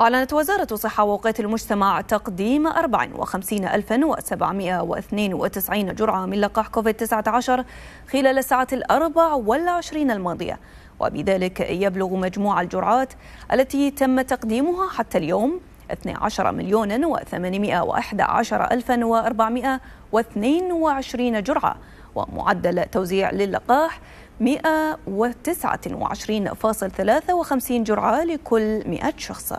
أعلنت وزارة الصحة ووقاية المجتمع تقديم 54792 جرعة من لقاح كوفيد-19 خلال الساعات الأربع والعشرين الماضية وبذلك يبلغ مجموع الجرعات التي تم تقديمها حتى اليوم 12 مليون و811,422 جرعة ومعدل توزيع للقاح 129.53 جرعة لكل 100 شخص